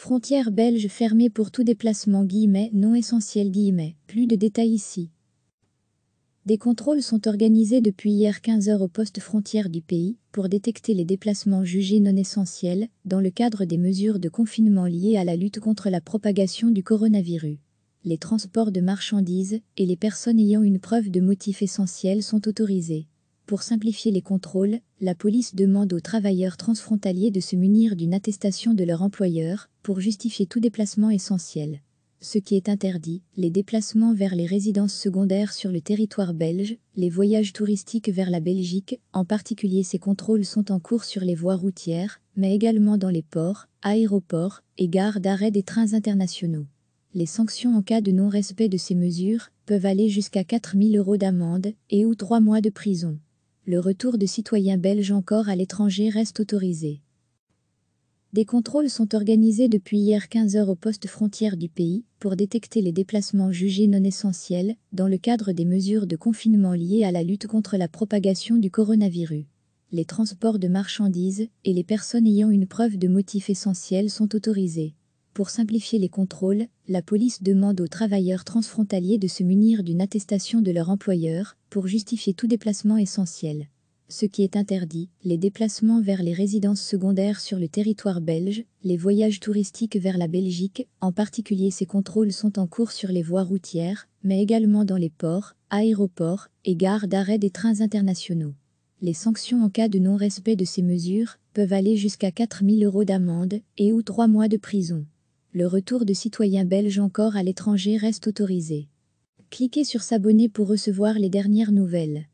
Frontières belges fermées pour tout déplacement guillemets non essentiel guillemets. Plus de détails ici. Des contrôles sont organisés depuis hier 15h au poste frontière du pays pour détecter les déplacements jugés non essentiels dans le cadre des mesures de confinement liées à la lutte contre la propagation du coronavirus. Les transports de marchandises et les personnes ayant une preuve de motif essentiel sont autorisés. Pour simplifier les contrôles, la police demande aux travailleurs transfrontaliers de se munir d'une attestation de leur employeur pour justifier tout déplacement essentiel. Ce qui est interdit, les déplacements vers les résidences secondaires sur le territoire belge, les voyages touristiques vers la Belgique, en particulier ces contrôles sont en cours sur les voies routières, mais également dans les ports, aéroports et gares d'arrêt des trains internationaux. Les sanctions en cas de non-respect de ces mesures peuvent aller jusqu'à 4 000 euros d'amende et ou 3 mois de prison le retour de citoyens belges encore à l'étranger reste autorisé. Des contrôles sont organisés depuis hier 15 heures au poste frontière du pays pour détecter les déplacements jugés non essentiels dans le cadre des mesures de confinement liées à la lutte contre la propagation du coronavirus. Les transports de marchandises et les personnes ayant une preuve de motif essentiel sont autorisés. Pour simplifier les contrôles, la police demande aux travailleurs transfrontaliers de se munir d'une attestation de leur employeur pour justifier tout déplacement essentiel. Ce qui est interdit, les déplacements vers les résidences secondaires sur le territoire belge, les voyages touristiques vers la Belgique, en particulier ces contrôles sont en cours sur les voies routières, mais également dans les ports, aéroports et gares d'arrêt des trains internationaux. Les sanctions en cas de non-respect de ces mesures peuvent aller jusqu'à 4 000 euros d'amende et ou 3 mois de prison le retour de citoyens belges encore à l'étranger reste autorisé. Cliquez sur s'abonner pour recevoir les dernières nouvelles.